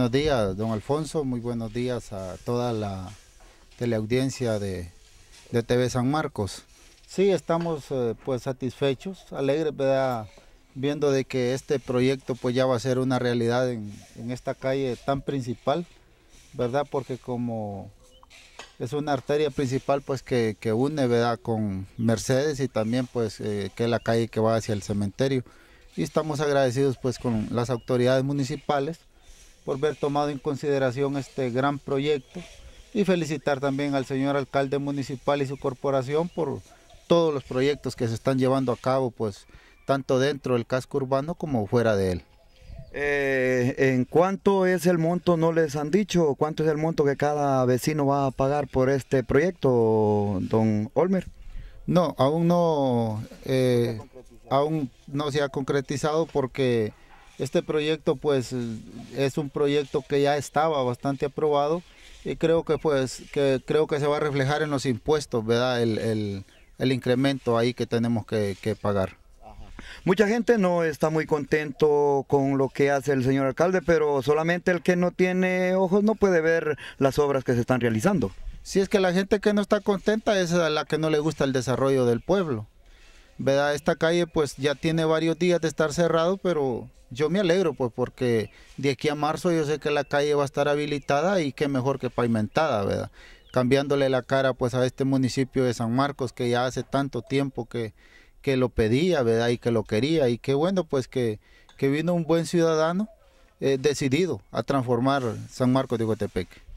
Buenos días, don Alfonso. Muy buenos días a toda la teleaudiencia de, TV San Marcos. Sí, estamos eh, pues satisfechos, alegres, ¿verdad? viendo de que este proyecto pues ya va a ser una realidad en, esta calle tan principal, ¿verdad? Porque como es una arteria principal pues que, une, ¿verdad? Con Mercedes y también pues eh, que es la calle que va hacia el cementerio. Y estamos agradecidos pues con las autoridades municipales por haber tomado en consideración este gran proyecto y felicitar también al señor alcalde municipal y su corporación por todos los proyectos que se están llevando a cabo, pues tanto dentro del casco urbano como fuera de él. Eh, ¿En cuánto es el monto? ¿No les han dicho cuánto es el monto que cada vecino va a pagar por este proyecto, don Olmer? No, aún no, eh, aún no se ha concretizado porque este proyecto pues es un proyecto que ya estaba bastante aprobado y creo que pues que creo que se va a reflejar en los impuestos, ¿verdad? El, incremento ahí que tenemos que, que pagar. Mucha gente no está muy contento con lo que hace el señor alcalde, pero solamente el que no tiene ojos no puede ver las obras que se están realizando. Si es que la gente que no está contenta es la que no le gusta el desarrollo del pueblo. ¿Verdad? Esta calle pues ya tiene varios días de estar cerrado, pero yo me alegro, pues, porque de aquí a marzo yo sé que la calle va a estar habilitada y qué mejor que pavimentada, ¿verdad? Cambiándole la cara, pues, a este municipio de San Marcos que ya hace tanto tiempo que, que lo pedía, ¿verdad? Y que lo quería. Y qué bueno, pues, que, vino un buen ciudadano eh, decidido a transformar San Marcos de Guatepeque.